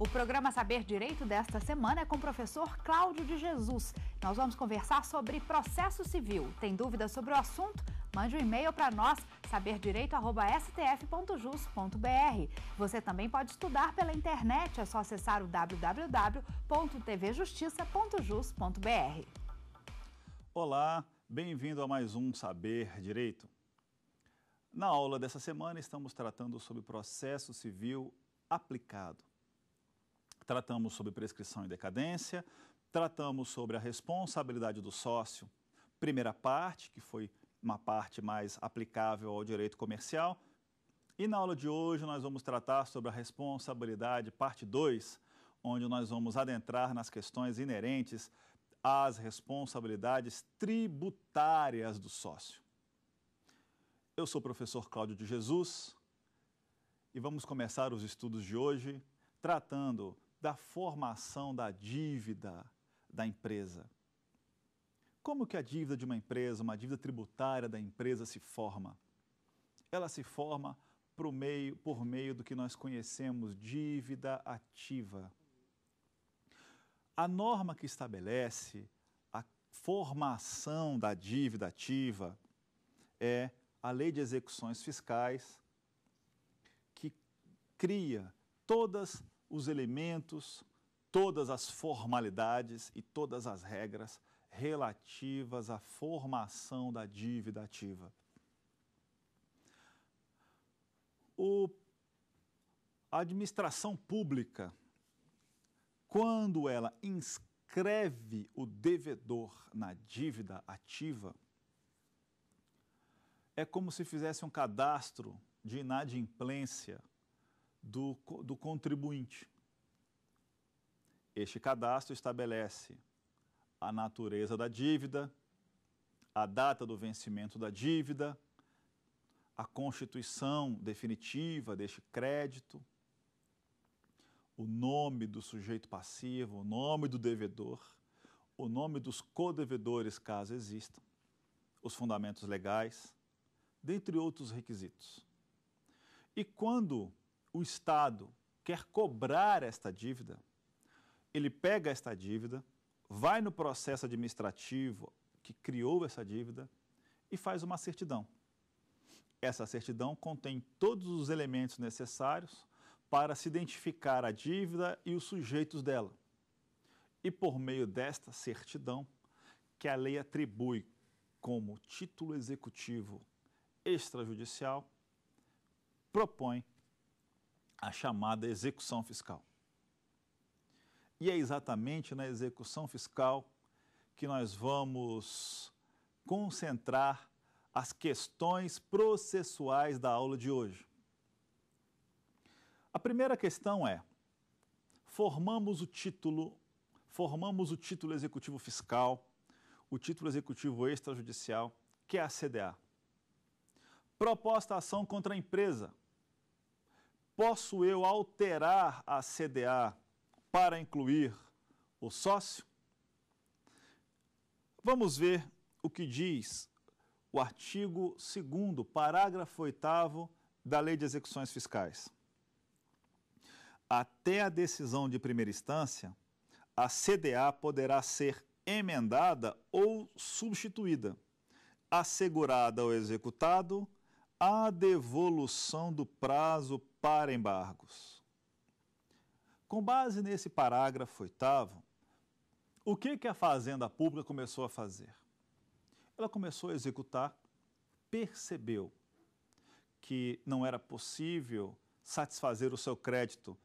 O programa Saber Direito desta semana é com o professor Cláudio de Jesus. Nós vamos conversar sobre processo civil. Tem dúvidas sobre o assunto? Mande um e-mail para nós, saberdireito.stf.jus.br. Você também pode estudar pela internet, é só acessar o www.tvjustiça.jus.br. Olá, bem-vindo a mais um Saber Direito. Na aula dessa semana, estamos tratando sobre processo civil aplicado tratamos sobre prescrição e decadência, tratamos sobre a responsabilidade do sócio, primeira parte, que foi uma parte mais aplicável ao direito comercial. E na aula de hoje nós vamos tratar sobre a responsabilidade, parte 2, onde nós vamos adentrar nas questões inerentes às responsabilidades tributárias do sócio. Eu sou o professor Cláudio de Jesus e vamos começar os estudos de hoje tratando da formação da dívida da empresa. Como que a dívida de uma empresa, uma dívida tributária da empresa se forma? Ela se forma por meio, por meio do que nós conhecemos dívida ativa. A norma que estabelece a formação da dívida ativa é a Lei de Execuções Fiscais, que cria todas os elementos, todas as formalidades e todas as regras relativas à formação da dívida ativa. O, a administração pública, quando ela inscreve o devedor na dívida ativa, é como se fizesse um cadastro de inadimplência do, do contribuinte. Este cadastro estabelece a natureza da dívida, a data do vencimento da dívida, a constituição definitiva deste crédito, o nome do sujeito passivo, o nome do devedor, o nome dos co-devedores caso existam, os fundamentos legais, dentre outros requisitos. E quando o Estado quer cobrar esta dívida, ele pega esta dívida, vai no processo administrativo que criou essa dívida e faz uma certidão. Essa certidão contém todos os elementos necessários para se identificar a dívida e os sujeitos dela. E por meio desta certidão, que a lei atribui como título executivo extrajudicial, propõe a chamada execução fiscal. E é exatamente na execução fiscal que nós vamos concentrar as questões processuais da aula de hoje. A primeira questão é: formamos o título, formamos o título executivo fiscal, o título executivo extrajudicial, que é a CDA. Proposta ação contra a empresa, posso eu alterar a CDA para incluir o sócio? Vamos ver o que diz o artigo 2 parágrafo 8 da Lei de Execuções Fiscais. Até a decisão de primeira instância, a CDA poderá ser emendada ou substituída, assegurada ao executado a devolução do prazo para embargos. Com base nesse parágrafo oitavo, o que, que a Fazenda Pública começou a fazer? Ela começou a executar, percebeu que não era possível satisfazer o seu crédito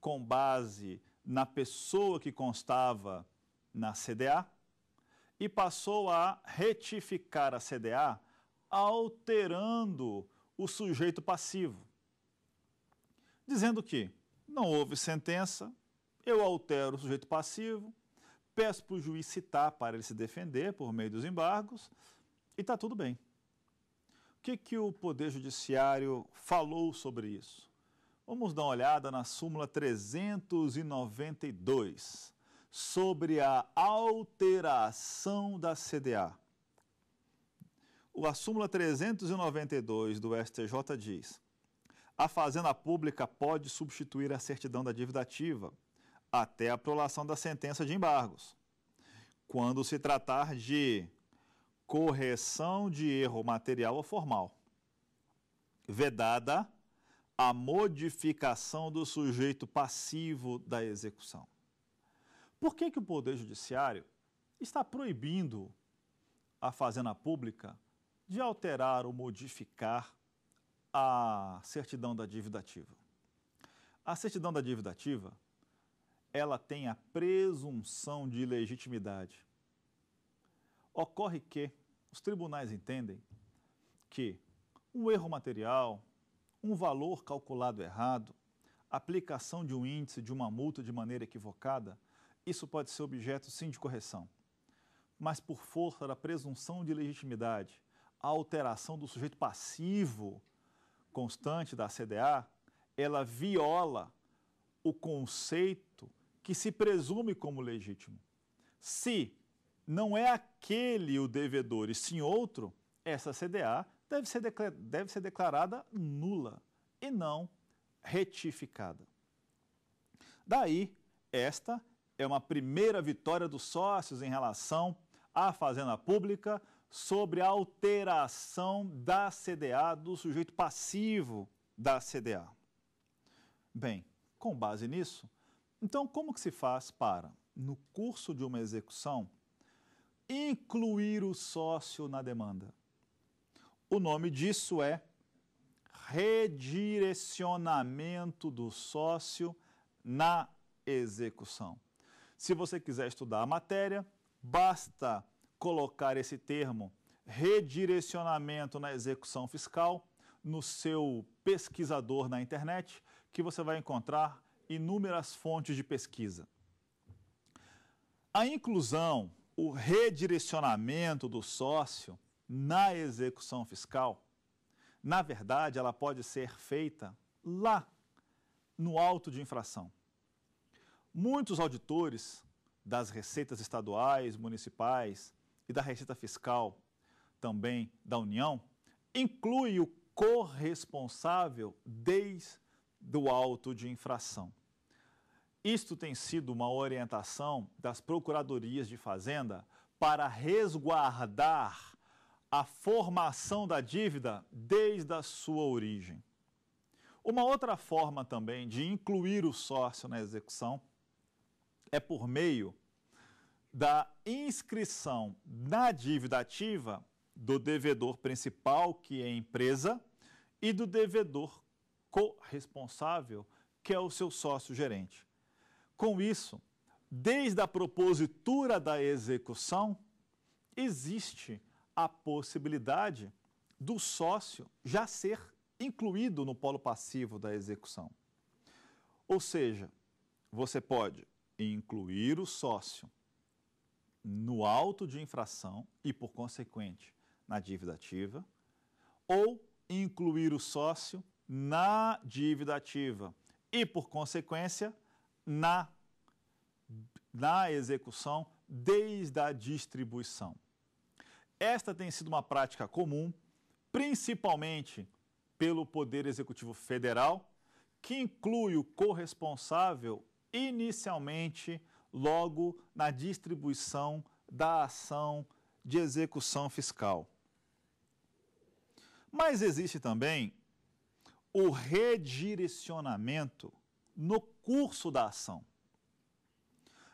com base na pessoa que constava na CDA e passou a retificar a CDA alterando o sujeito passivo dizendo que não houve sentença, eu altero o sujeito passivo, peço para o juiz citar para ele se defender por meio dos embargos e está tudo bem. O que, que o Poder Judiciário falou sobre isso? Vamos dar uma olhada na súmula 392 sobre a alteração da CDA. A súmula 392 do STJ diz: a Fazenda Pública pode substituir a certidão da dívida ativa até a prolação da sentença de embargos. Quando se tratar de correção de erro material ou formal, vedada a modificação do sujeito passivo da execução. Por que, que o Poder Judiciário está proibindo a Fazenda Pública de alterar ou modificar a certidão da dívida ativa? A certidão da dívida ativa, ela tem a presunção de legitimidade. Ocorre que os tribunais entendem que um erro material, um valor calculado errado, aplicação de um índice de uma multa de maneira equivocada, isso pode ser objeto sim de correção. Mas por força da presunção de legitimidade, a alteração do sujeito passivo constante da CDA, ela viola o conceito que se presume como legítimo. Se não é aquele o devedor e sim outro, essa CDA deve ser, deve ser declarada nula e não retificada. Daí, esta é uma primeira vitória dos sócios em relação à fazenda pública sobre a alteração da CDA do sujeito passivo da CDA. Bem, com base nisso, então como que se faz para, no curso de uma execução, incluir o sócio na demanda? O nome disso é redirecionamento do sócio na execução. Se você quiser estudar a matéria, basta colocar esse termo redirecionamento na execução fiscal no seu pesquisador na internet, que você vai encontrar inúmeras fontes de pesquisa. A inclusão, o redirecionamento do sócio na execução fiscal, na verdade, ela pode ser feita lá no auto de infração. Muitos auditores das receitas estaduais, municipais, e da Receita Fiscal, também da União, inclui o corresponsável desde o auto de infração. Isto tem sido uma orientação das Procuradorias de Fazenda para resguardar a formação da dívida desde a sua origem. Uma outra forma também de incluir o sócio na execução é por meio da inscrição na dívida ativa do devedor principal, que é a empresa, e do devedor corresponsável, que é o seu sócio gerente. Com isso, desde a propositura da execução, existe a possibilidade do sócio já ser incluído no polo passivo da execução. Ou seja, você pode incluir o sócio no auto de infração e, por consequente, na dívida ativa, ou incluir o sócio na dívida ativa e, por consequência, na, na execução desde a distribuição. Esta tem sido uma prática comum, principalmente pelo Poder Executivo Federal, que inclui o corresponsável inicialmente logo na distribuição da ação de execução fiscal. Mas existe também o redirecionamento no curso da ação.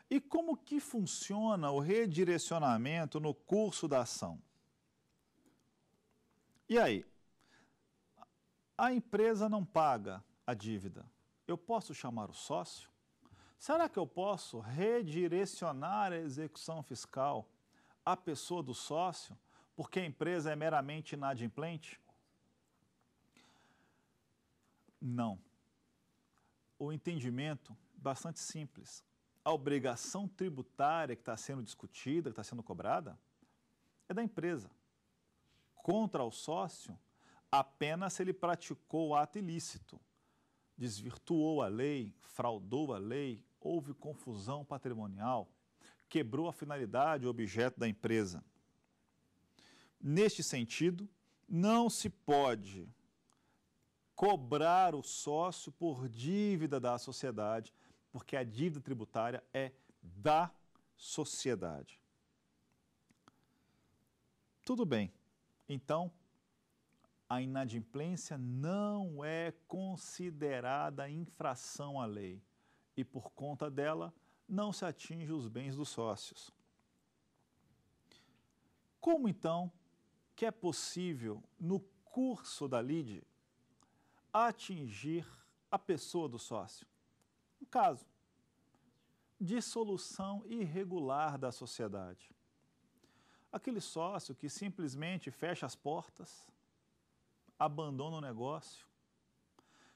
E como que funciona o redirecionamento no curso da ação? E aí? A empresa não paga a dívida. Eu posso chamar o sócio? Será que eu posso redirecionar a execução fiscal à pessoa do sócio, porque a empresa é meramente inadimplente? Não. O entendimento bastante simples. A obrigação tributária que está sendo discutida, que está sendo cobrada, é da empresa. Contra o sócio, apenas se ele praticou o ato ilícito, desvirtuou a lei, fraudou a lei, houve confusão patrimonial, quebrou a finalidade o objeto da empresa. Neste sentido, não se pode cobrar o sócio por dívida da sociedade, porque a dívida tributária é da sociedade. Tudo bem. Então, a inadimplência não é considerada infração à lei e por conta dela não se atinge os bens dos sócios. Como então que é possível, no curso da LIDE, atingir a pessoa do sócio? Um caso, dissolução irregular da sociedade. Aquele sócio que simplesmente fecha as portas, abandona o negócio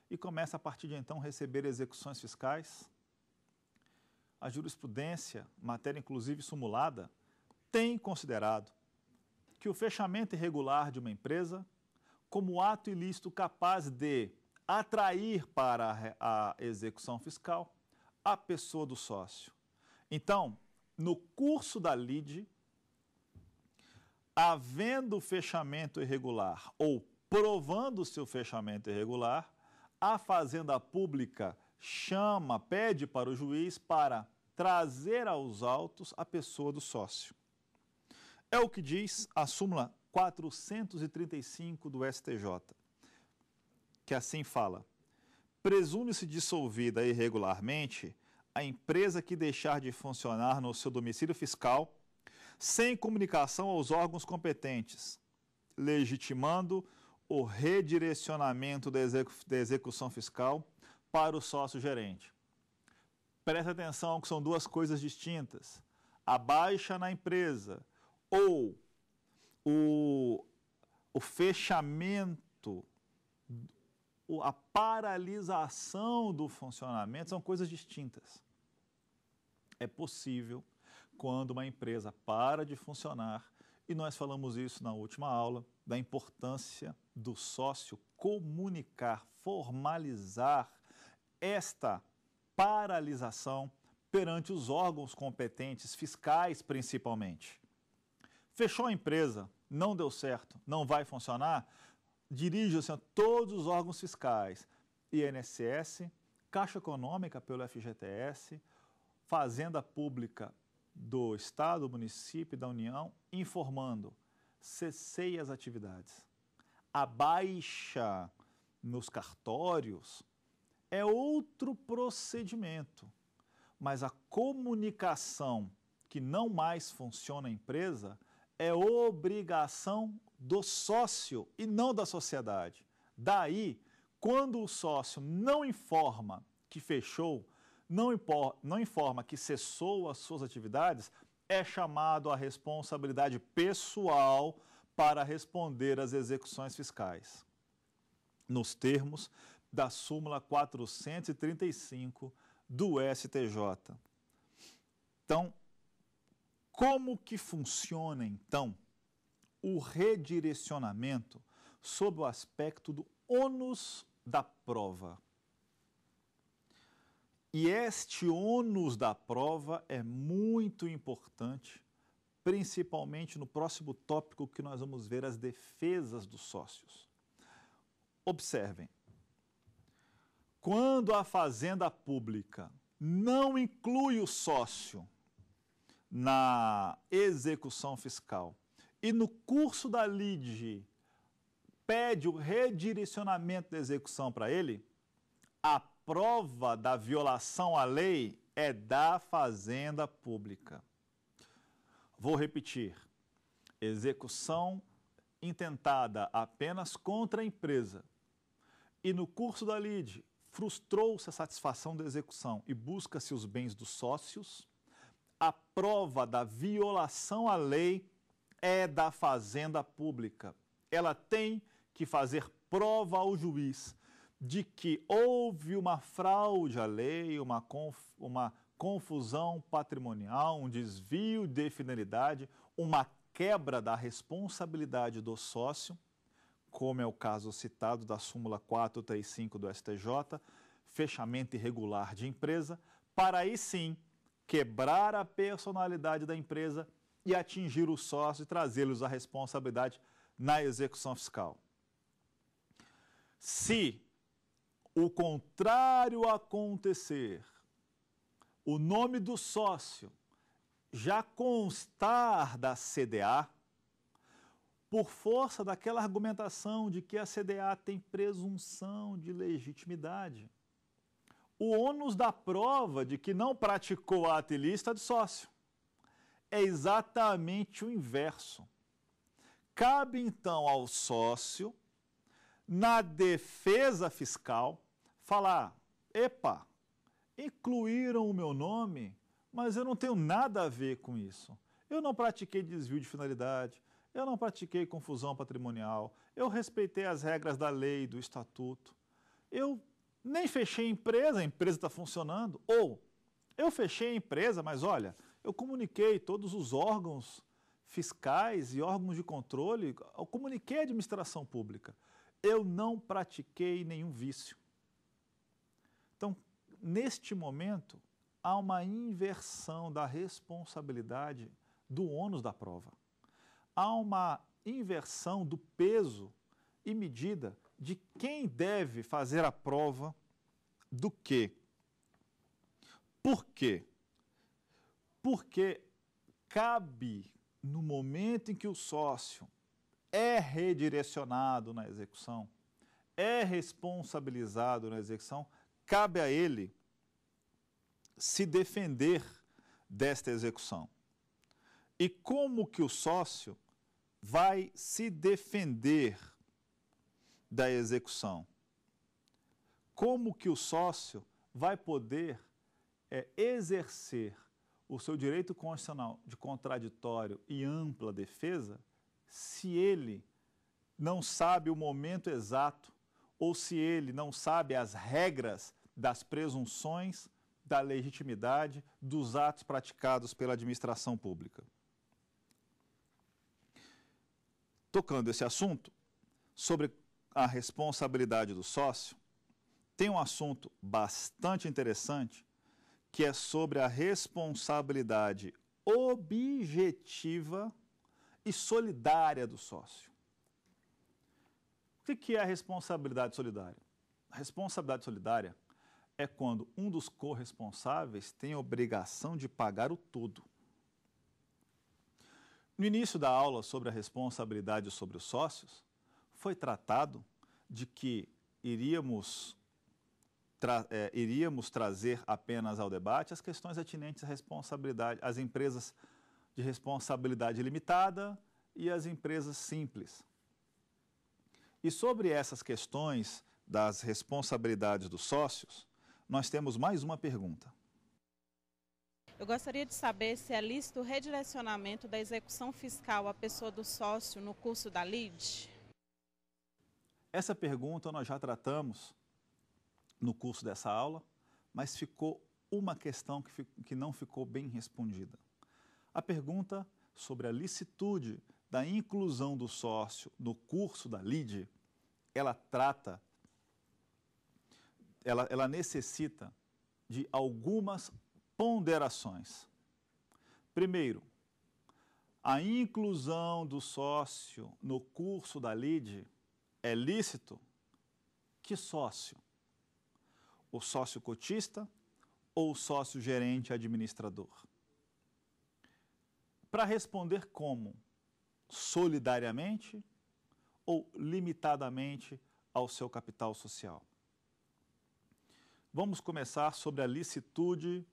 e começa a partir de então receber execuções fiscais a jurisprudência, matéria inclusive sumulada, tem considerado que o fechamento irregular de uma empresa como ato ilícito capaz de atrair para a execução fiscal a pessoa do sócio. Então, no curso da lide, havendo fechamento irregular ou provando seu fechamento irregular, a Fazenda Pública chama, pede para o juiz para trazer aos autos a pessoa do sócio. É o que diz a súmula 435 do STJ, que assim fala: Presume-se dissolvida irregularmente a empresa que deixar de funcionar no seu domicílio fiscal sem comunicação aos órgãos competentes, legitimando o redirecionamento da, execução fiscal para o sócio gerente. Presta atenção que são duas coisas distintas. A baixa na empresa ou o, o fechamento, a paralisação do funcionamento são coisas distintas. É possível quando uma empresa para de funcionar, e nós falamos isso na última aula, da importância do sócio comunicar, formalizar esta paralisação perante os órgãos competentes, fiscais principalmente. Fechou a empresa, não deu certo, não vai funcionar, dirija-se a todos os órgãos fiscais, INSS, Caixa Econômica pelo FGTS, Fazenda Pública do Estado, município e da União, informando, cessei as atividades. abaixa nos cartórios é outro procedimento. Mas a comunicação que não mais funciona a empresa é obrigação do sócio e não da sociedade. Daí, quando o sócio não informa que fechou, não, não informa que cessou as suas atividades, é chamado à responsabilidade pessoal para responder às execuções fiscais, nos termos da súmula 435 do STJ. Então, como que funciona então o redirecionamento sob o aspecto do ônus da prova? E este ônus da prova é muito importante, principalmente no próximo tópico que nós vamos ver as defesas dos sócios. Observem, quando a fazenda pública não inclui o sócio na execução fiscal e no curso da LIDE pede o redirecionamento da execução para ele, a prova da violação à lei é da fazenda pública. Vou repetir. Execução intentada apenas contra a empresa. E no curso da LIDE, frustrou-se a satisfação da execução e busca-se os bens dos sócios, a prova da violação à lei é da fazenda pública. Ela tem que fazer prova ao juiz de que houve uma fraude à lei, uma, conf, uma confusão patrimonial, um desvio de finalidade, uma quebra da responsabilidade do sócio como é o caso citado da súmula 435 do STJ, fechamento irregular de empresa, para aí sim quebrar a personalidade da empresa e atingir os sócios e trazê-los à responsabilidade na execução fiscal. Se o contrário acontecer, o nome do sócio já constar da CDA, por força daquela argumentação de que a CDA tem presunção de legitimidade. O ônus da prova de que não praticou a atelia de sócio. É exatamente o inverso. Cabe então ao sócio, na defesa fiscal, falar: epa, incluíram o meu nome, mas eu não tenho nada a ver com isso. Eu não pratiquei desvio de finalidade, eu não pratiquei confusão patrimonial. Eu respeitei as regras da lei, do estatuto. Eu nem fechei a empresa, a empresa está funcionando. Ou eu fechei a empresa, mas olha, eu comuniquei todos os órgãos fiscais e órgãos de controle, eu comuniquei a administração pública. Eu não pratiquei nenhum vício. Então, neste momento, há uma inversão da responsabilidade do ônus da prova há uma inversão do peso e medida de quem deve fazer a prova do quê. Por quê? Porque cabe no momento em que o sócio é redirecionado na execução, é responsabilizado na execução, cabe a ele se defender desta execução. E como que o sócio vai se defender da execução? Como que o sócio vai poder é, exercer o seu direito constitucional de contraditório e ampla defesa se ele não sabe o momento exato ou se ele não sabe as regras das presunções da legitimidade dos atos praticados pela administração pública. Tocando esse assunto, sobre a responsabilidade do sócio, tem um assunto bastante interessante que é sobre a responsabilidade objetiva e solidária do sócio. O que é a responsabilidade solidária? A responsabilidade solidária é quando um dos corresponsáveis tem a obrigação de pagar o todo. No início da aula sobre a responsabilidade sobre os sócios, foi tratado de que iríamos, tra é, iríamos trazer apenas ao debate as questões atinentes à responsabilidade, às empresas de responsabilidade limitada e às empresas simples. E sobre essas questões das responsabilidades dos sócios, nós temos mais uma pergunta. Eu gostaria de saber se é lícito o redirecionamento da execução fiscal à pessoa do sócio no curso da LID. Essa pergunta nós já tratamos no curso dessa aula, mas ficou uma questão que, que não ficou bem respondida. A pergunta sobre a licitude da inclusão do sócio no curso da LID, ela trata, ela, ela necessita de algumas ponderações. Primeiro, a inclusão do sócio no curso da LIDE é lícito? Que sócio? O sócio cotista ou o sócio gerente administrador? Para responder como? Solidariamente ou limitadamente ao seu capital social? Vamos começar sobre a licitude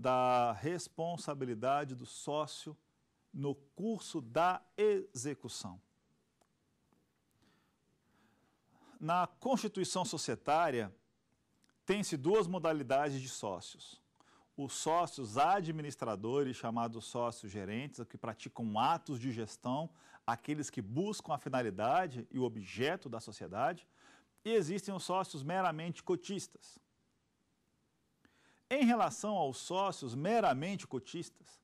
da responsabilidade do sócio no curso da execução. Na constituição societária, tem-se duas modalidades de sócios. Os sócios administradores, chamados sócios gerentes, que praticam atos de gestão, aqueles que buscam a finalidade e o objeto da sociedade, e existem os sócios meramente cotistas, em relação aos sócios meramente cotistas,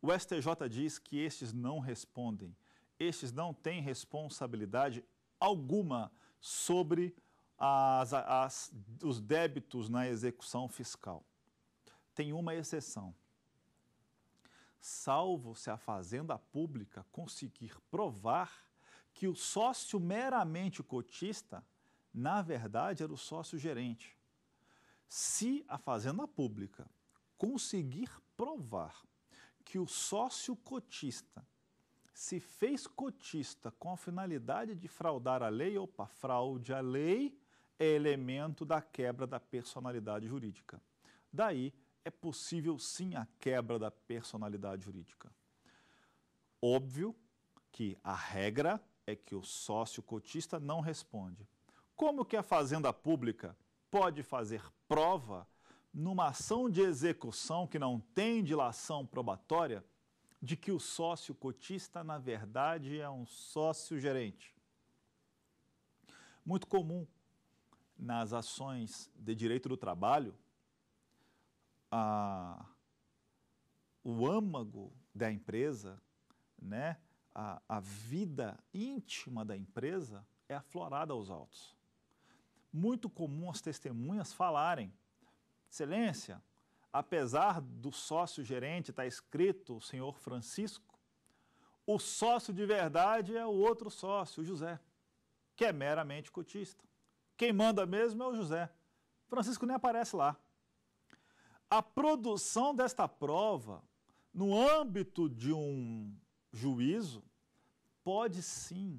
o STJ diz que estes não respondem, estes não têm responsabilidade alguma sobre as, as, os débitos na execução fiscal. Tem uma exceção. Salvo se a Fazenda Pública conseguir provar que o sócio meramente cotista, na verdade, era o sócio gerente. Se a Fazenda Pública conseguir provar que o sócio cotista se fez cotista com a finalidade de fraudar a lei, opa, fraude à lei é elemento da quebra da personalidade jurídica. Daí é possível sim a quebra da personalidade jurídica. Óbvio que a regra é que o sócio cotista não responde. Como que a fazenda pública pode fazer prova numa ação de execução que não tem dilação probatória de que o sócio cotista, na verdade, é um sócio gerente. Muito comum nas ações de direito do trabalho, a, o âmago da empresa, né, a, a vida íntima da empresa é aflorada aos autos muito comum as testemunhas falarem: Excelência, apesar do sócio gerente estar tá escrito o senhor Francisco, o sócio de verdade é o outro sócio, o José, que é meramente cotista. Quem manda mesmo é o José. Francisco nem aparece lá. A produção desta prova, no âmbito de um juízo, pode sim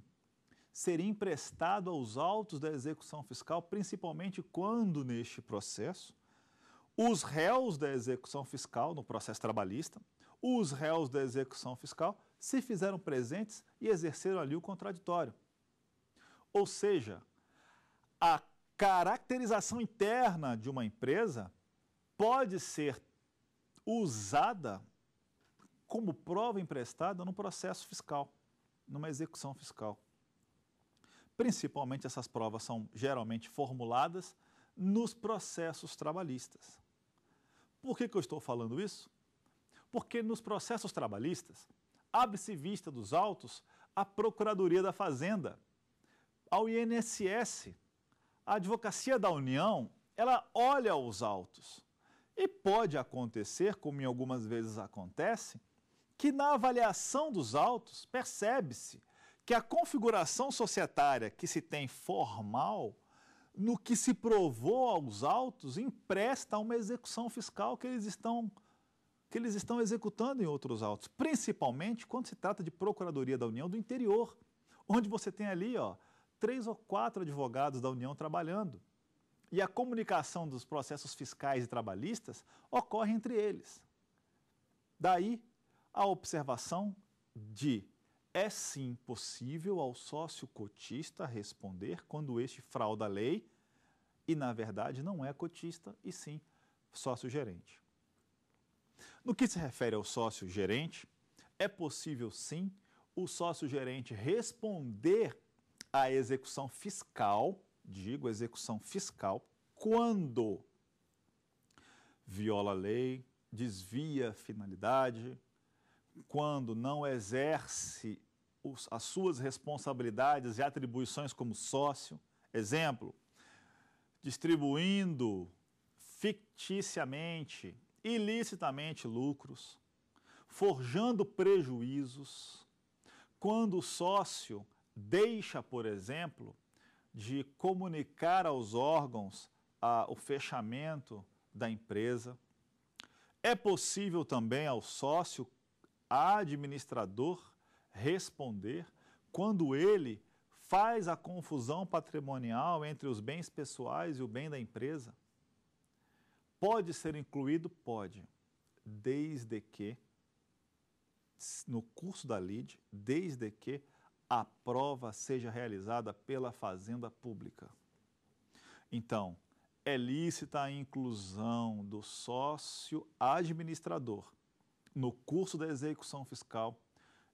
seria emprestado aos autos da execução fiscal, principalmente quando neste processo os réus da execução fiscal no processo trabalhista, os réus da execução fiscal se fizeram presentes e exerceram ali o contraditório. Ou seja, a caracterização interna de uma empresa pode ser usada como prova emprestada no processo fiscal, numa execução fiscal. Principalmente essas provas são geralmente formuladas nos processos trabalhistas. Por que, que eu estou falando isso? Porque nos processos trabalhistas, abre-se vista dos autos a Procuradoria da Fazenda, ao INSS, a Advocacia da União, ela olha os autos. E pode acontecer, como em algumas vezes acontece, que na avaliação dos autos percebe-se que a configuração societária que se tem formal, no que se provou aos autos, empresta uma execução fiscal que eles estão que eles estão executando em outros autos, principalmente quando se trata de Procuradoria da União do Interior, onde você tem ali, ó, três ou quatro advogados da União trabalhando. E a comunicação dos processos fiscais e trabalhistas ocorre entre eles. Daí a observação de é sim possível ao sócio cotista responder quando este frauda a lei e, na verdade, não é cotista e sim sócio gerente. No que se refere ao sócio gerente, é possível sim o sócio gerente responder à execução fiscal, digo execução fiscal, quando viola a lei, desvia a finalidade, quando não exerce os, as suas responsabilidades e atribuições como sócio. Exemplo, distribuindo ficticiamente, ilicitamente lucros, forjando prejuízos, quando o sócio deixa, por exemplo, de comunicar aos órgãos o fechamento da empresa. É possível também ao sócio administrador responder quando ele faz a confusão patrimonial entre os bens pessoais e o bem da empresa? Pode ser incluído? Pode, desde que, no curso da LID, desde que a prova seja realizada pela Fazenda Pública. Então, é lícita a inclusão do sócio administrador no curso da execução fiscal,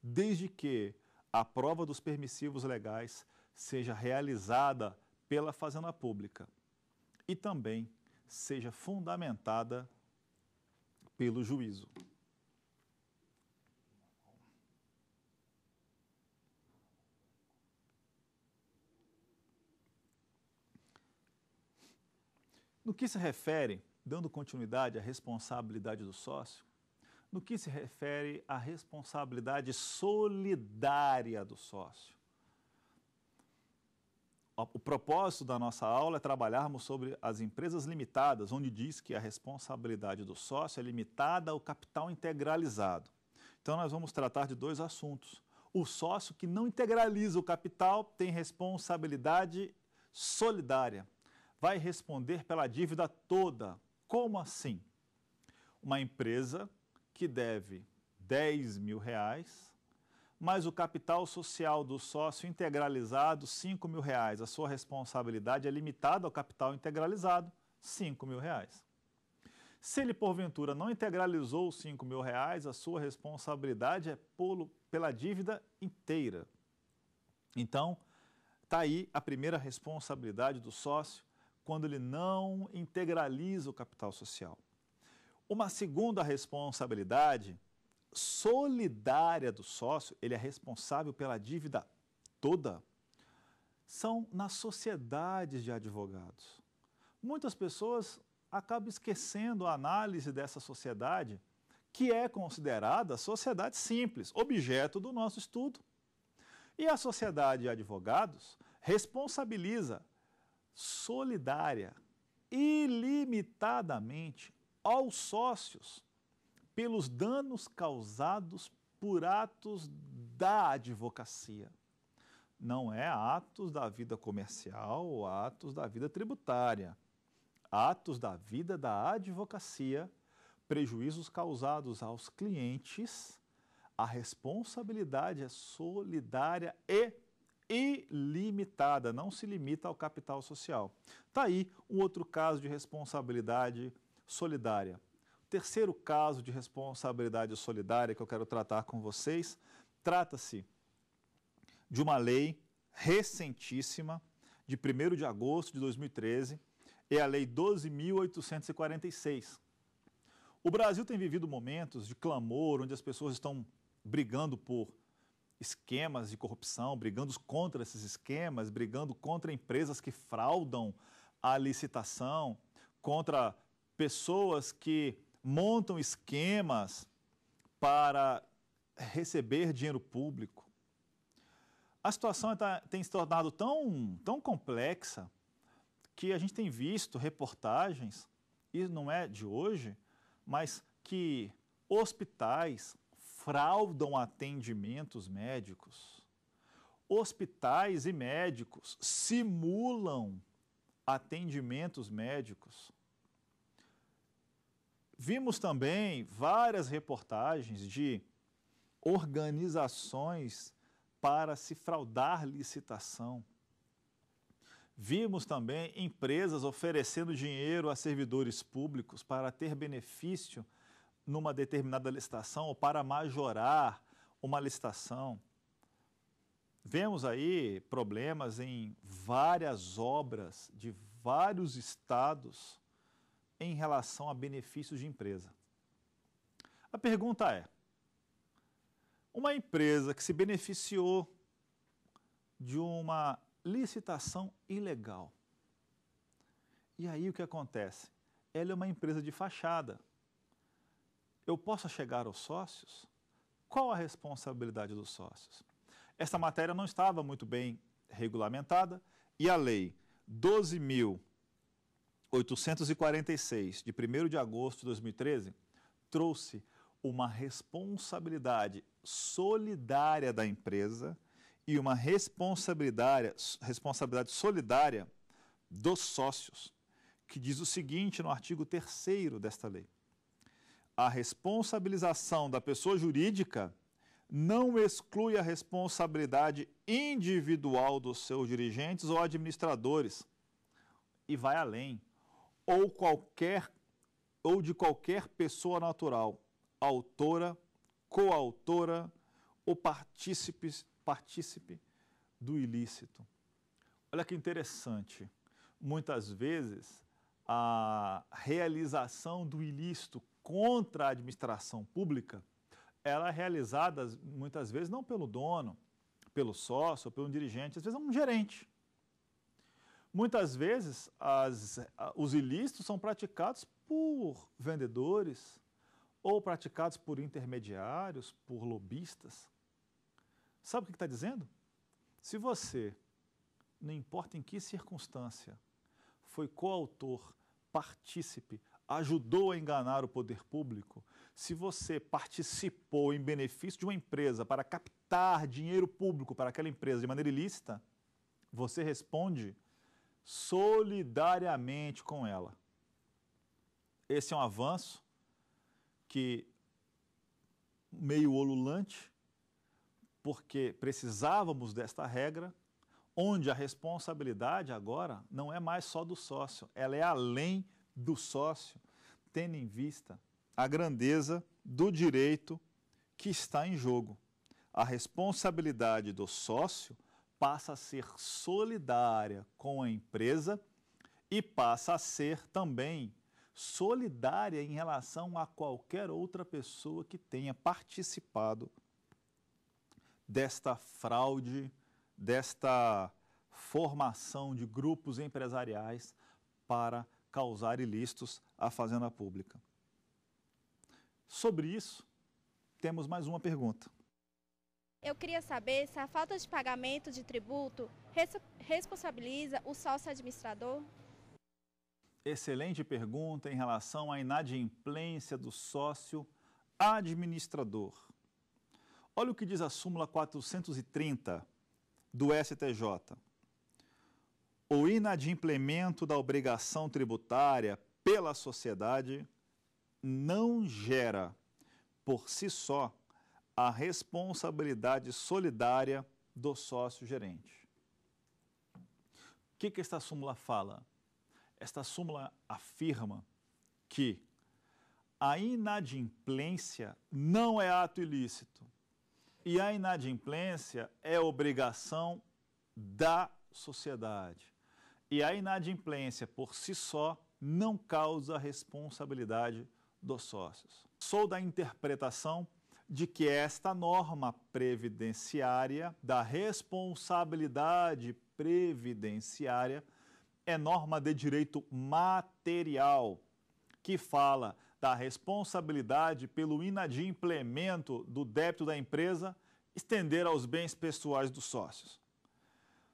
desde que a prova dos permissivos legais seja realizada pela Fazenda Pública e também seja fundamentada pelo juízo. No que se refere, dando continuidade à responsabilidade do sócio, no que se refere à responsabilidade solidária do sócio. O propósito da nossa aula é trabalharmos sobre as empresas limitadas, onde diz que a responsabilidade do sócio é limitada ao capital integralizado. Então, nós vamos tratar de dois assuntos. O sócio que não integraliza o capital tem responsabilidade solidária. Vai responder pela dívida toda. Como assim? Uma empresa que deve 10 mil reais, mais o capital social do sócio integralizado, 5 mil reais. A sua responsabilidade é limitada ao capital integralizado, 5 mil reais. Se ele, porventura, não integralizou os 5 mil reais, a sua responsabilidade é polo, pela dívida inteira. Então, está aí a primeira responsabilidade do sócio quando ele não integraliza o capital social. Uma segunda responsabilidade solidária do sócio, ele é responsável pela dívida toda, são nas sociedades de advogados. Muitas pessoas acabam esquecendo a análise dessa sociedade, que é considerada sociedade simples, objeto do nosso estudo. E a sociedade de advogados responsabiliza solidária, ilimitadamente, aos sócios pelos danos causados por atos da advocacia. Não é atos da vida comercial ou atos da vida tributária. Atos da vida da advocacia, prejuízos causados aos clientes, a responsabilidade é solidária e ilimitada, não se limita ao capital social. Está aí um outro caso de responsabilidade solidária. O terceiro caso de responsabilidade solidária que eu quero tratar com vocês trata-se de uma lei recentíssima, de 1 de agosto de 2013, é a Lei 12.846. O Brasil tem vivido momentos de clamor, onde as pessoas estão brigando por esquemas de corrupção, brigando contra esses esquemas, brigando contra empresas que fraudam a licitação, contra pessoas que montam esquemas para receber dinheiro público. A situação tá, tem se tornado tão, tão complexa que a gente tem visto reportagens, e não é de hoje, mas que hospitais fraudam atendimentos médicos. Hospitais e médicos simulam atendimentos médicos. Vimos também várias reportagens de organizações para se fraudar licitação. Vimos também empresas oferecendo dinheiro a servidores públicos para ter benefício numa determinada licitação ou para majorar uma licitação. Vemos aí problemas em várias obras de vários estados em relação a benefícios de empresa. A pergunta é: uma empresa que se beneficiou de uma licitação ilegal. E aí o que acontece? Ela é uma empresa de fachada. Eu posso chegar aos sócios? Qual a responsabilidade dos sócios? Essa matéria não estava muito bem regulamentada e a lei 12.000 846, de 1 de agosto de 2013, trouxe uma responsabilidade solidária da empresa e uma responsabilidade, responsabilidade solidária dos sócios, que diz o seguinte no artigo 3 desta lei: a responsabilização da pessoa jurídica não exclui a responsabilidade individual dos seus dirigentes ou administradores e vai além ou qualquer ou de qualquer pessoa natural, autora, coautora ou partícipe, partícipe do ilícito. Olha que interessante. Muitas vezes a realização do ilícito contra a administração pública, ela é realizada muitas vezes não pelo dono, pelo sócio, pelo dirigente, às vezes é um gerente. Muitas vezes, as, os ilícitos são praticados por vendedores ou praticados por intermediários, por lobistas. Sabe o que está dizendo? Se você, não importa em que circunstância, foi coautor, partícipe, ajudou a enganar o poder público, se você participou em benefício de uma empresa para captar dinheiro público para aquela empresa de maneira ilícita, você responde solidariamente com ela. Esse é um avanço que meio olulante, porque precisávamos desta regra, onde a responsabilidade agora não é mais só do sócio, ela é além do sócio, tendo em vista a grandeza do direito que está em jogo. A responsabilidade do sócio passa a ser solidária com a empresa e passa a ser também solidária em relação a qualquer outra pessoa que tenha participado desta fraude, desta formação de grupos empresariais para causar ilícitos à Fazenda Pública. Sobre isso, temos mais uma pergunta. Eu queria saber se a falta de pagamento de tributo responsabiliza o sócio administrador? Excelente pergunta em relação à inadimplência do sócio administrador. Olha o que diz a súmula 430 do STJ. O inadimplemento da obrigação tributária pela sociedade não gera, por si só, a responsabilidade solidária do sócio-gerente. O que, que esta súmula fala? Esta súmula afirma que a inadimplência não é ato ilícito e a inadimplência é obrigação da sociedade. E a inadimplência por si só não causa responsabilidade dos sócios. Sou da interpretação de que esta norma previdenciária da responsabilidade previdenciária é norma de direito material que fala da responsabilidade pelo inadimplemento do débito da empresa estender aos bens pessoais dos sócios.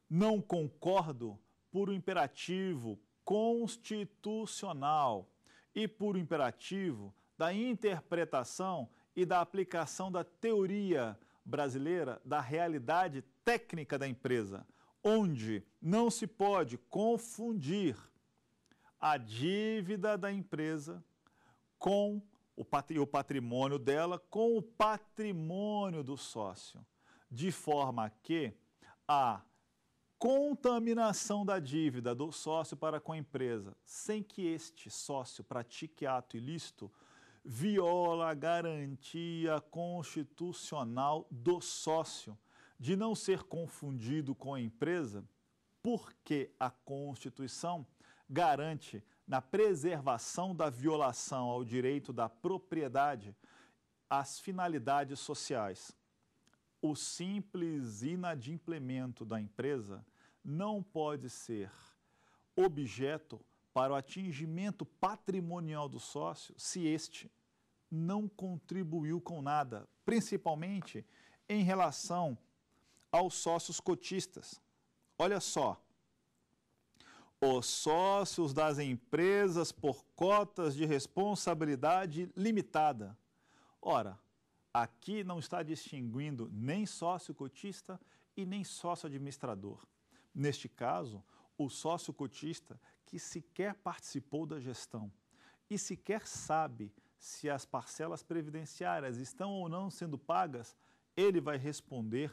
Não concordo por um imperativo constitucional e por um imperativo da interpretação e da aplicação da teoria brasileira da realidade técnica da empresa, onde não se pode confundir a dívida da empresa com o patrimônio dela com o patrimônio do sócio, de forma que a contaminação da dívida do sócio para com a empresa, sem que este sócio pratique ato ilícito, viola a garantia constitucional do sócio de não ser confundido com a empresa, porque a Constituição garante, na preservação da violação ao direito da propriedade, as finalidades sociais. O simples inadimplemento da empresa não pode ser objeto para o atingimento patrimonial do sócio se este não contribuiu com nada, principalmente em relação aos sócios cotistas. Olha só. Os sócios das empresas por cotas de responsabilidade limitada. Ora, aqui não está distinguindo nem sócio cotista e nem sócio administrador. Neste caso, o sócio cotista que sequer participou da gestão e sequer sabe se as parcelas previdenciárias estão ou não sendo pagas, ele vai responder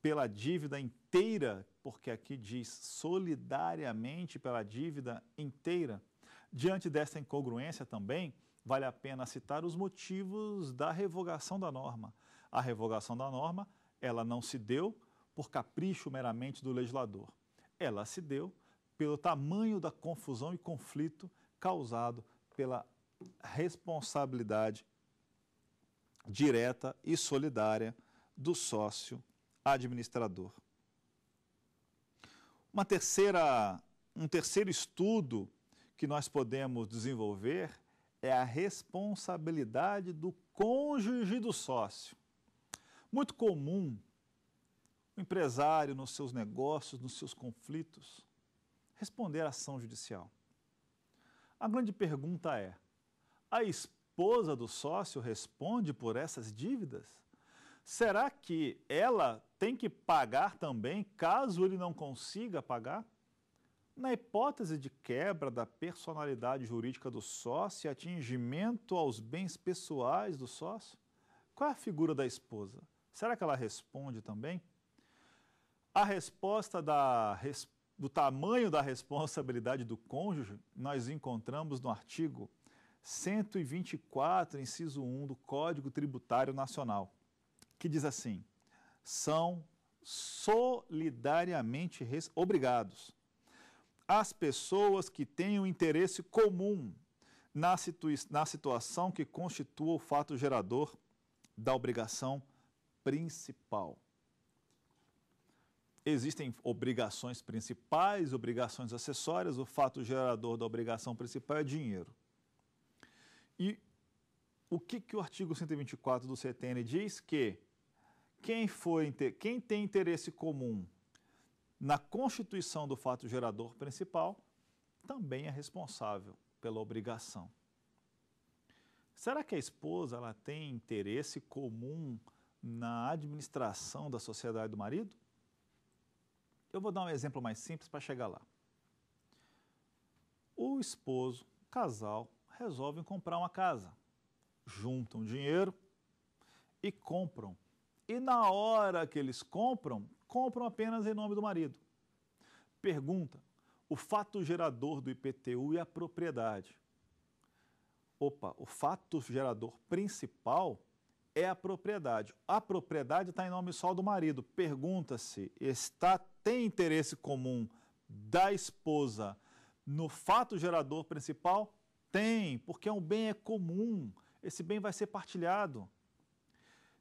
pela dívida inteira, porque aqui diz solidariamente pela dívida inteira. Diante desta incongruência também, vale a pena citar os motivos da revogação da norma. A revogação da norma, ela não se deu por capricho meramente do legislador ela se deu pelo tamanho da confusão e conflito causado pela responsabilidade direta e solidária do sócio administrador. Uma terceira, um terceiro estudo que nós podemos desenvolver é a responsabilidade do cônjuge do sócio. Muito comum o empresário nos seus negócios, nos seus conflitos? Responder à ação judicial. A grande pergunta é: a esposa do sócio responde por essas dívidas? Será que ela tem que pagar também caso ele não consiga pagar? Na hipótese de quebra da personalidade jurídica do sócio e atingimento aos bens pessoais do sócio, qual é a figura da esposa? Será que ela responde também? A resposta da, do tamanho da responsabilidade do cônjuge nós encontramos no artigo 124, inciso 1 do Código Tributário Nacional, que diz assim: são solidariamente obrigados as pessoas que tenham interesse comum na, situ na situação que constitua o fato gerador da obrigação principal. Existem obrigações principais, obrigações acessórias, o fato gerador da obrigação principal é dinheiro. E o que, que o artigo 124 do CTN diz? Que quem, for, quem tem interesse comum na constituição do fato gerador principal também é responsável pela obrigação. Será que a esposa ela tem interesse comum na administração da sociedade do marido? Eu vou dar um exemplo mais simples para chegar lá. O esposo, casal, resolvem comprar uma casa. Juntam dinheiro e compram. E na hora que eles compram, compram apenas em nome do marido. Pergunta: o fato gerador do IPTU é a propriedade. Opa, o fato gerador principal é a propriedade. A propriedade está em nome só do marido. Pergunta-se, está tem interesse comum da esposa no fato gerador principal? Tem, porque é um bem é comum. Esse bem vai ser partilhado.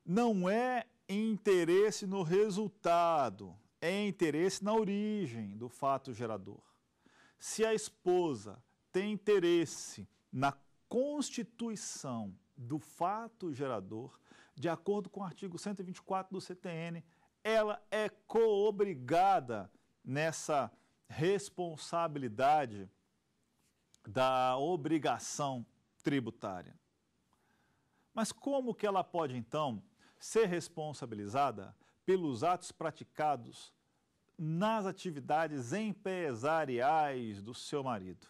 Não é interesse no resultado, é interesse na origem do fato gerador. Se a esposa tem interesse na constituição do fato gerador, de acordo com o artigo 124 do CTN, ela é coobrigada nessa responsabilidade da obrigação tributária. Mas como que ela pode então ser responsabilizada pelos atos praticados nas atividades empresariais do seu marido?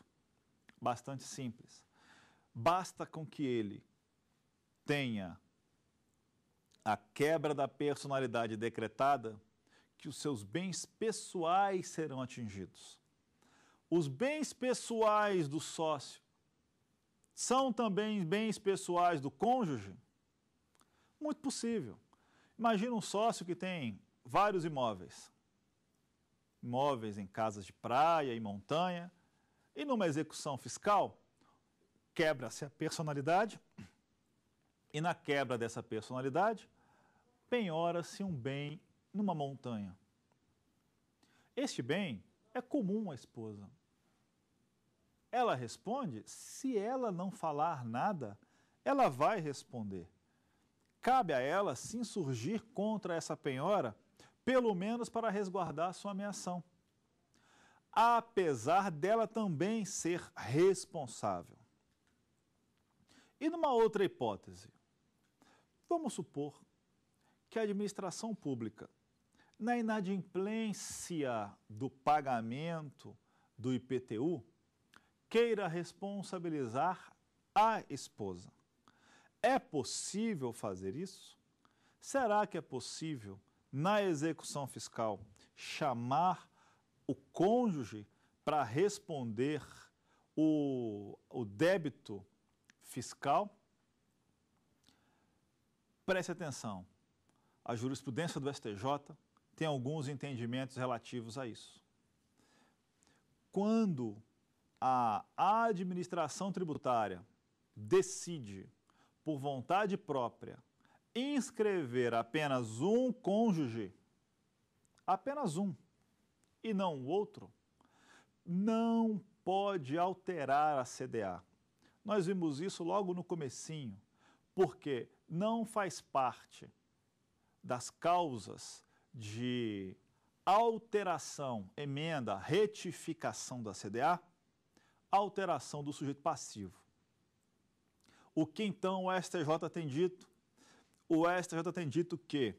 Bastante simples. Basta com que ele tenha a quebra da personalidade decretada, que os seus bens pessoais serão atingidos. Os bens pessoais do sócio são também bens pessoais do cônjuge? Muito possível. Imagina um sócio que tem vários imóveis. Imóveis em casas de praia e montanha. E numa execução fiscal, quebra-se a personalidade e na quebra dessa personalidade, penhora-se um bem numa montanha. Este bem é comum à esposa. Ela responde, se ela não falar nada, ela vai responder. Cabe a ela se insurgir contra essa penhora, pelo menos para resguardar sua ameação. Apesar dela também ser responsável. E numa outra hipótese, Vamos supor que a administração pública, na inadimplência do pagamento do IPTU, queira responsabilizar a esposa. É possível fazer isso? Será que é possível, na execução fiscal, chamar o cônjuge para responder o, o débito fiscal? Preste atenção, a jurisprudência do STJ tem alguns entendimentos relativos a isso. Quando a administração tributária decide, por vontade própria, inscrever apenas um cônjuge, apenas um, e não o outro, não pode alterar a CDA. Nós vimos isso logo no comecinho, porque não faz parte das causas de alteração, emenda, retificação da CDA, alteração do sujeito passivo. O que então o STJ tem dito? O STJ tem dito que,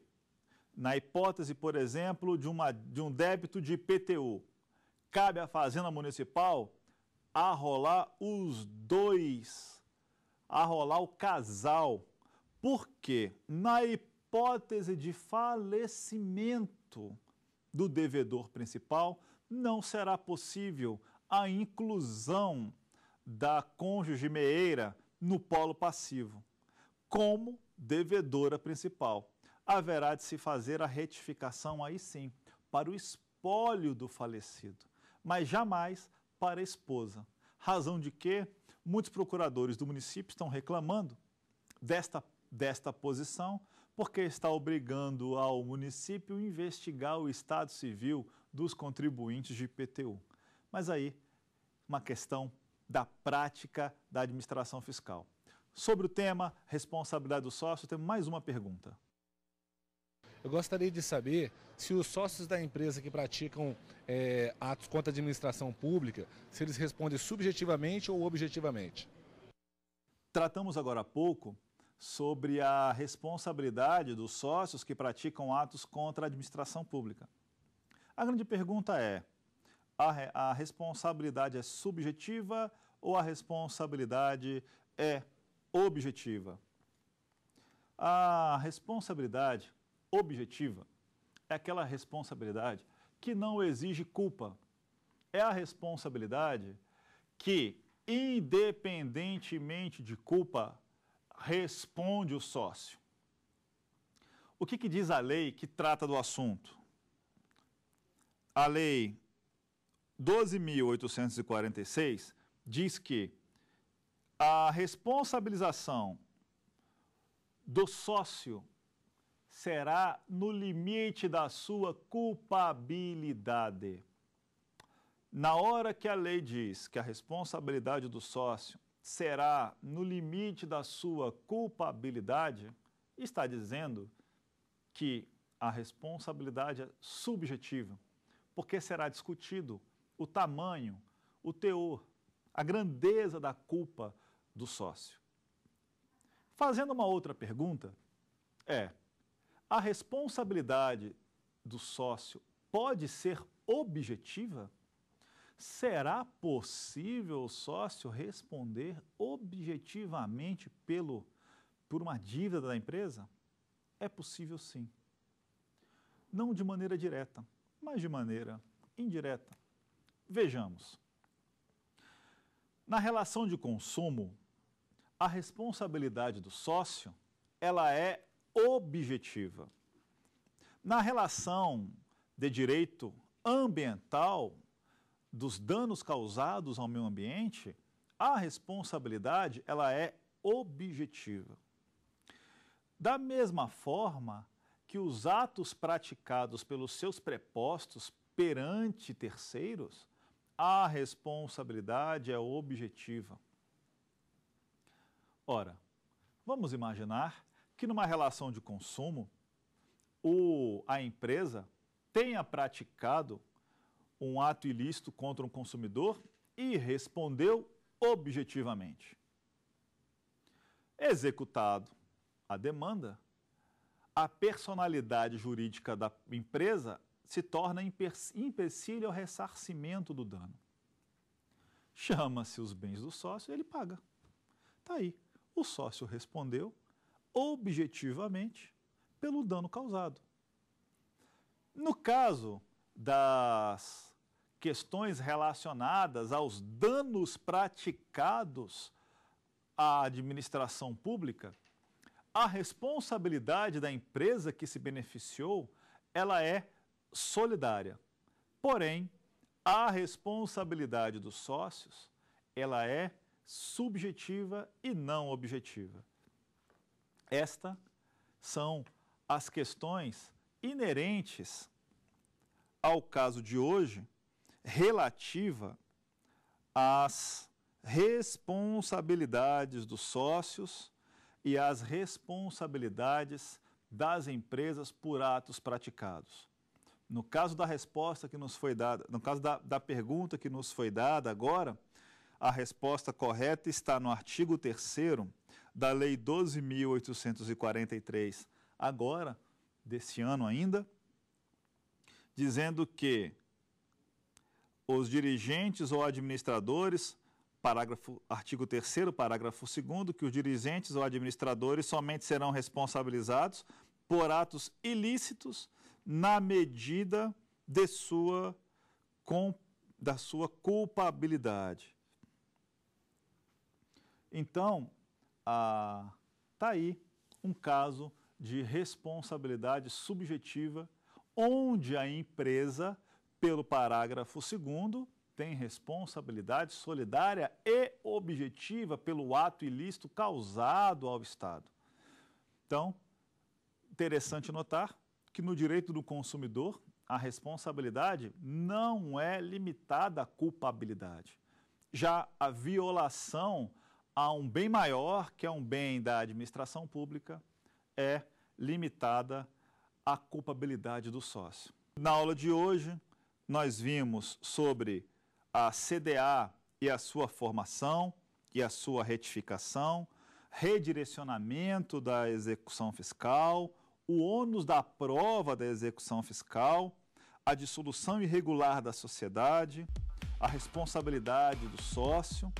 na hipótese, por exemplo, de, uma, de um débito de IPTU, cabe à Fazenda Municipal arrolar os dois, arrolar o casal porque, na hipótese de falecimento do devedor principal, não será possível a inclusão da cônjuge meeira no polo passivo, como devedora principal. Haverá de se fazer a retificação aí sim, para o espólio do falecido, mas jamais para a esposa. Razão de que muitos procuradores do município estão reclamando desta desta posição, porque está obrigando ao município investigar o estado civil dos contribuintes de IPTU. Mas aí, uma questão da prática da administração fiscal. Sobre o tema responsabilidade do sócio, temos mais uma pergunta. Eu gostaria de saber se os sócios da empresa que praticam é, atos contra a administração pública, se eles respondem subjetivamente ou objetivamente. Tratamos agora há pouco sobre a responsabilidade dos sócios que praticam atos contra a administração pública. A grande pergunta é: a, a responsabilidade é subjetiva ou a responsabilidade é objetiva? A responsabilidade objetiva é aquela responsabilidade que não exige culpa. É a responsabilidade que, independentemente de culpa, responde o sócio. O que, que diz a lei que trata do assunto? A lei 12.846 diz que a responsabilização do sócio será no limite da sua culpabilidade. Na hora que a lei diz que a responsabilidade do sócio será no limite da sua culpabilidade, está dizendo que a responsabilidade é subjetiva, porque será discutido o tamanho, o teor, a grandeza da culpa do sócio. Fazendo uma outra pergunta, é: a responsabilidade do sócio pode ser objetiva? será possível o sócio responder objetivamente pelo, por uma dívida da empresa? É possível sim. Não de maneira direta, mas de maneira indireta. Vejamos. Na relação de consumo, a responsabilidade do sócio, ela é objetiva. Na relação de direito ambiental, dos danos causados ao meio ambiente, a responsabilidade ela é objetiva. Da mesma forma que os atos praticados pelos seus prepostos perante terceiros, a responsabilidade é objetiva. Ora, vamos imaginar que numa relação de consumo, o, a empresa tenha praticado um ato ilícito contra um consumidor e respondeu objetivamente. Executado a demanda, a personalidade jurídica da empresa se torna empecilho ao ressarcimento do dano. Chama-se os bens do sócio e ele paga. Está aí. O sócio respondeu objetivamente pelo dano causado. No caso das questões relacionadas aos danos praticados à administração pública, a responsabilidade da empresa que se beneficiou, ela é solidária. Porém, a responsabilidade dos sócios, ela é subjetiva e não objetiva. Estas são as questões inerentes ao caso de hoje relativa às responsabilidades dos sócios e às responsabilidades das empresas por atos praticados. No caso da resposta que nos foi dada, no caso da, da pergunta que nos foi dada agora, a resposta correta está no artigo 3 da Lei 12.843, agora, desse ano ainda, dizendo que os dirigentes ou administradores, parágrafo, artigo 3 parágrafo 2 que os dirigentes ou administradores somente serão responsabilizados por atos ilícitos na medida de sua com, da sua culpabilidade. Então, ah, tá aí um caso de responsabilidade subjetiva onde a empresa pelo parágrafo 2 tem responsabilidade solidária e objetiva pelo ato ilícito causado ao Estado. Então, interessante notar que no direito do consumidor, a responsabilidade não é limitada à culpabilidade. Já a violação a um bem maior, que é um bem da administração pública, é limitada à culpabilidade do sócio. Na aula de hoje, nós vimos sobre a CDA e a sua formação e a sua retificação, redirecionamento da execução fiscal, o ônus da prova da execução fiscal, a dissolução irregular da sociedade, a responsabilidade do sócio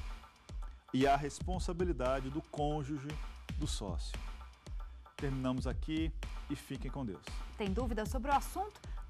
e a responsabilidade do cônjuge do sócio. Terminamos aqui e fiquem com Deus. Tem dúvidas sobre o assunto?